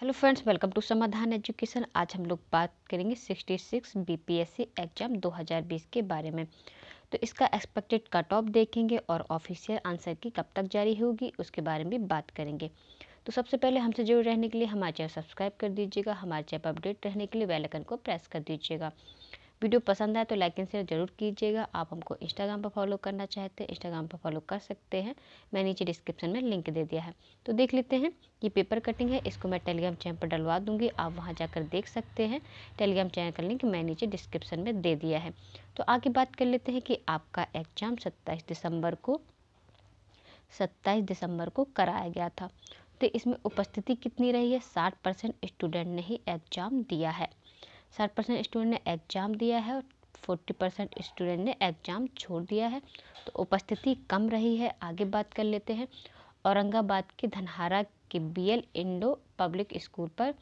hello friends welcome to Samadhan education आज हम लोग बात करेंगे 66 बीपीएससी एग्जाम 2020 के बारे में तो इसका एक्सपेक्टेड कट ऑफ देखेंगे और ऑफिशियल आंसर की कब तक जारी होगी उसके बारे में भी बात करेंगे तो सबसे पहले हमसे जुड़े रहने के लिए हमारे चैनल सब्सक्राइब कर दीजिएगा हमारे चैनल अपडेट रहने के लिए बेलाइकन को प्रेस कर दीजिएगा वीडियो पसंद आए तो लाइक एंड शेयर जरूर कीजिएगा आप हमको इंस्टाग्राम पर फॉलो करना चाहते हैं इंस्टाग्राम पर फॉलो कर सकते हैं मैं नीचे डिस्क्रिप्शन में लिंक दे दिया है तो देख लेते हैं ये पेपर कटिंग है इसको मैं टेलीग्राम चैनल पर डलवा दूँगी आप वहाँ जाकर देख सकते हैं टेलीग्राम चैनल का लिंक मैं नीचे डिस्क्रिप्शन में दे दिया है तो आगे बात कर लेते हैं कि आपका एग्ज़ाम सत्ताईस दिसंबर को सत्ताईस दिसंबर को कराया गया था तो इसमें उपस्थिति कितनी रही है साठ परसेंट स्टूडेंट ने ही एग्ज़ाम दिया है साठ परसेंट स्टूडेंट ने एग्ज़ाम दिया है और फोर्टी परसेंट स्टूडेंट ने एग्ज़ाम छोड़ दिया है तो उपस्थिति कम रही है आगे बात कर लेते हैं औरंगाबाद के धनहारा के बी इंडो पब्लिक स्कूल पर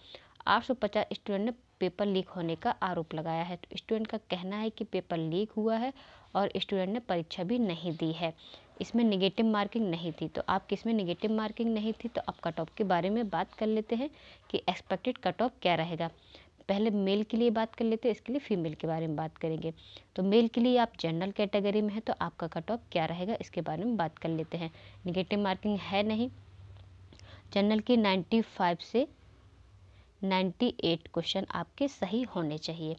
पचास स्टूडेंट ने पेपर लीक होने का आरोप लगाया है तो स्टूडेंट का कहना है कि पेपर लीक हुआ है और स्टूडेंट ने परीक्षा भी नहीं दी है इसमें निगेटिव मार्किंग नहीं थी तो आप किस में निगेटिव मार्किंग नहीं थी तो आप कट ऑफ के बारे में बात कर लेते हैं कि एक्सपेक्टेड कट ऑफ क्या रहेगा पहले मेल के लिए बात कर लेते हैं इसके लिए फीमेल के बारे में बात करेंगे तो मेल के लिए आप जनरल कैटेगरी में हैं तो आपका कट ऑफ क्या रहेगा इसके बारे में बात कर लेते हैं निगेटिव मार्किंग है नहीं जनरल नाइन्टी फाइव से एट क्वेश्चन आपके सही होने चाहिए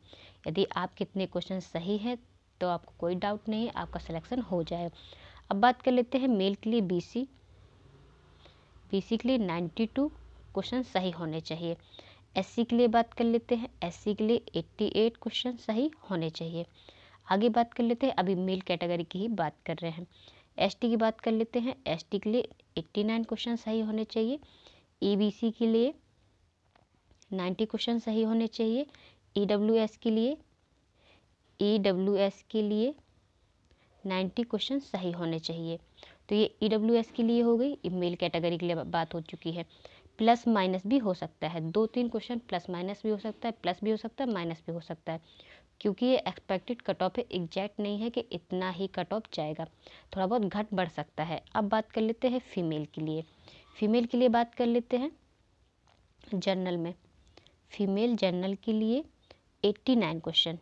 यदि आप कितने क्वेश्चन सही हैं तो आपको कोई डाउट नहीं आपका सिलेक्शन हो जाए अब बात कर लेते हैं मेल के लिए बीसी बीसी के लिए 92 क्वेश्चन सही होने चाहिए एससी के लिए बात कर लेते हैं एससी के लिए 88 क्वेश्चन सही होने चाहिए आगे बात कर लेते हैं अभी मेल कैटेगरी की ही बात कर रहे हैं एसटी की बात कर लेते हैं एसटी के लिए 89 क्वेश्चन सही होने चाहिए ईबीसी e के लिए 90 क्वेश्चन सही होने चाहिए ईडब्ल्यूएस e के लिए ईडब्ल्यूएस e के लिए 90 क्वेश्चन सही होने चाहिए तो ये ई के लिए हो गई मेल कैटेगरी के लिए बात हो चुकी है प्लस माइनस भी हो सकता है दो तीन क्वेश्चन प्लस माइनस भी हो सकता है प्लस भी हो सकता है माइनस भी हो सकता है क्योंकि ये एक्सपेक्टेड कट ऑफ है एग्जैक्ट नहीं है कि इतना ही कट ऑफ जाएगा थोड़ा बहुत घट बढ़ सकता है अब बात कर लेते हैं फीमेल के लिए फीमेल के लिए बात कर लेते हैं जर्नल में फीमेल जर्नल के लिए एट्टी नाइन क्वेश्चन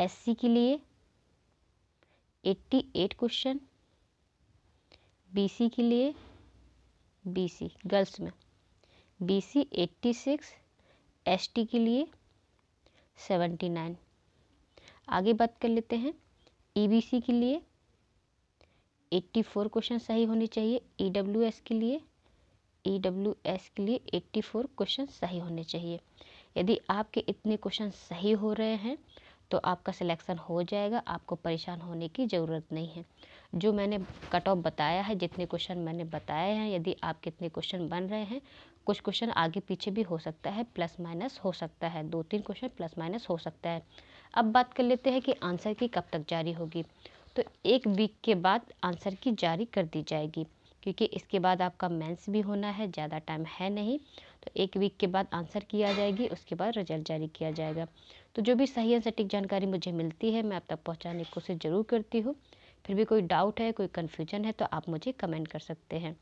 एस के लिए एट्टी एट क्वेश्चन बी के लिए बीसी गर्ल्स में बीसी 86 एसटी के लिए 79 आगे बात कर लेते हैं ईबीसी e के लिए 84 क्वेश्चन सही होने चाहिए ईडब्ल्यूएस e के लिए ईडब्ल्यूएस e के लिए 84 क्वेश्चन सही होने चाहिए यदि आपके इतने क्वेश्चन सही हो रहे हैं तो आपका सिलेक्शन हो जाएगा आपको परेशान होने की ज़रूरत नहीं है जो मैंने कट ऑफ बताया है जितने क्वेश्चन मैंने बताए हैं यदि आप कितने क्वेश्चन बन रहे हैं कुछ क्वेश्चन आगे पीछे भी हो सकता है प्लस माइनस हो सकता है दो तीन क्वेश्चन प्लस माइनस हो सकता है अब बात कर लेते हैं कि आंसर की कब तक जारी होगी तो एक वीक के बाद आंसर की जारी कर दी जाएगी क्योंकि इसके बाद आपका मेंस भी होना है ज़्यादा टाइम है नहीं तो एक वीक के बाद आंसर किया जाएगी उसके बाद रिजल्ट जारी किया जाएगा तो जो भी सही और सटीक जानकारी मुझे मिलती है मैं आप तक पहुँचाने की कोशिश ज़रूर करती हूँ फिर भी कोई डाउट है कोई कन्फ्यूजन है तो आप मुझे कमेंट कर सकते हैं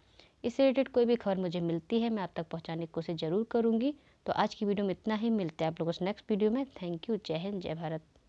इससे रिलेटेड कोई भी खबर मुझे मिलती है मैं आप तक पहुँचाने की कोशिश ज़रूर करूँगी तो आज की वीडियो में इतना ही मिलता है आप लोगों से नेक्स्ट वीडियो में थैंक यू जय हिंद जय भारत